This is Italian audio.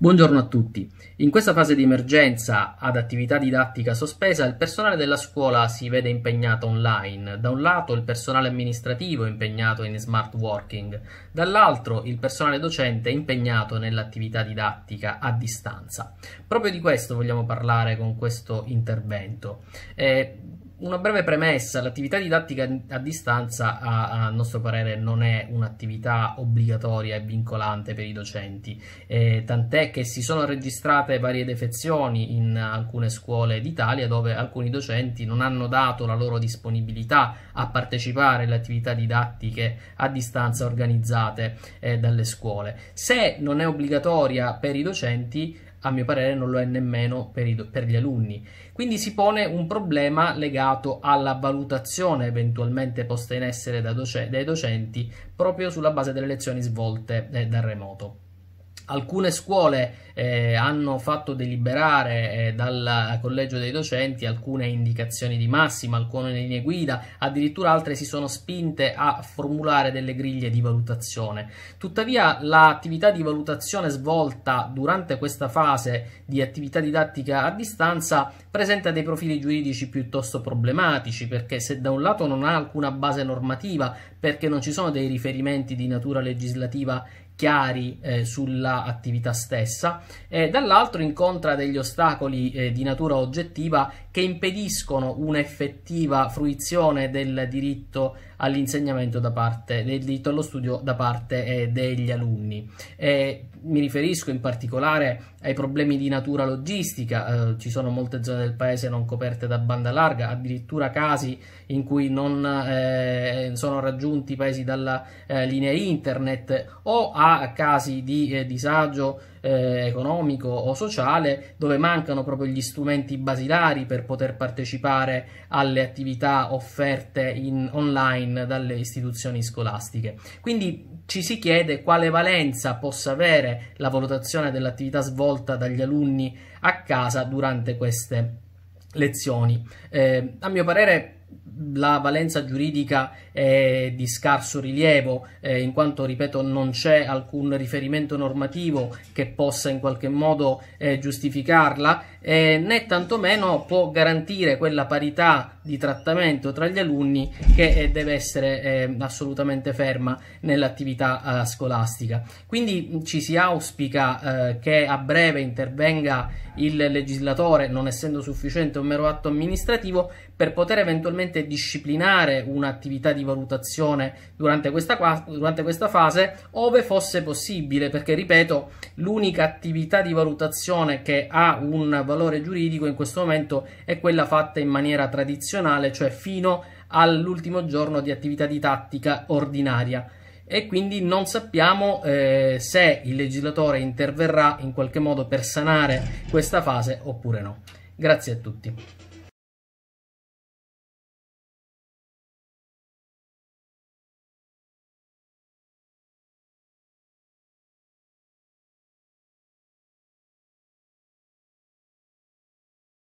Buongiorno a tutti. In questa fase di emergenza ad attività didattica sospesa, il personale della scuola si vede impegnato online. Da un lato il personale amministrativo è impegnato in smart working, dall'altro il personale docente è impegnato nell'attività didattica a distanza. Proprio di questo vogliamo parlare con questo intervento. Eh, una breve premessa, l'attività didattica a distanza a, a, nostro parere non è un'attività obbligatoria e vincolante per i docenti, eh, tant'è che si sono registrate varie defezioni in alcune scuole d'Italia dove alcuni docenti non hanno dato la loro disponibilità a partecipare alle attività didattiche a distanza organizzate eh, dalle scuole. Se non è obbligatoria per i docenti, a mio parere non lo è nemmeno per, i, per, gli alunni. Quindi si pone un problema legato alla valutazione eventualmente posta in essere da doc dai docenti proprio sulla base delle lezioni svolte eh, da remoto. Alcune scuole eh, hanno fatto deliberare eh, dal collegio dei docenti alcune indicazioni di massima, alcune linee guida, addirittura altre si sono spinte a formulare delle griglie di valutazione. Tuttavia l'attività di valutazione svolta durante questa fase di attività didattica a distanza presenta dei profili giuridici piuttosto problematici perché se da un lato non ha alcuna base normativa perché non ci sono dei riferimenti di natura legislativa chiari eh, sulla stessa e eh, dall'altro incontra degli ostacoli eh, di natura oggettiva che impediscono un'effettiva fruizione del diritto all'insegnamento da parte del diritto allo studio da parte eh, degli alunni. E mi riferisco in particolare ai problemi di natura logistica, eh, ci sono molte zone del paese non coperte da banda larga, addirittura casi in cui non eh, sono raggiunti i paesi dalla eh, linea internet o a casi di eh, disagio eh, economico o sociale, dove mancano proprio gli strumenti basilari per poter partecipare alle attività offerte in, online dalle istituzioni scolastiche. Quindi ci si chiede quale valenza possa avere la valutazione dell'attività svolta dagli alunni a casa durante queste lezioni. Eh, a mio parere la valenza giuridica è di scarso rilievo, eh, in quanto, ripeto, non c'è alcun riferimento normativo che possa in qualche modo eh, giustificarla, eh, né tantomeno può garantire quella parità di trattamento tra gli alunni che eh, deve essere eh, assolutamente ferma nell'attività eh, scolastica. Quindi ci si auspica che a breve intervenga il legislatore, non essendo sufficiente un mero atto amministrativo, per poter eventualmente disciplinare un'attività di valutazione durante questa, durante questa fase, ove fosse possibile, perché ripeto, l'unica attività di valutazione che ha un valore giuridico in questo momento è quella fatta in maniera tradizionale, cioè fino all'ultimo giorno di attività di tattica ordinaria e quindi non sappiamo eh, se il legislatore interverrà in qualche modo per sanare questa fase oppure no. Grazie a tutti.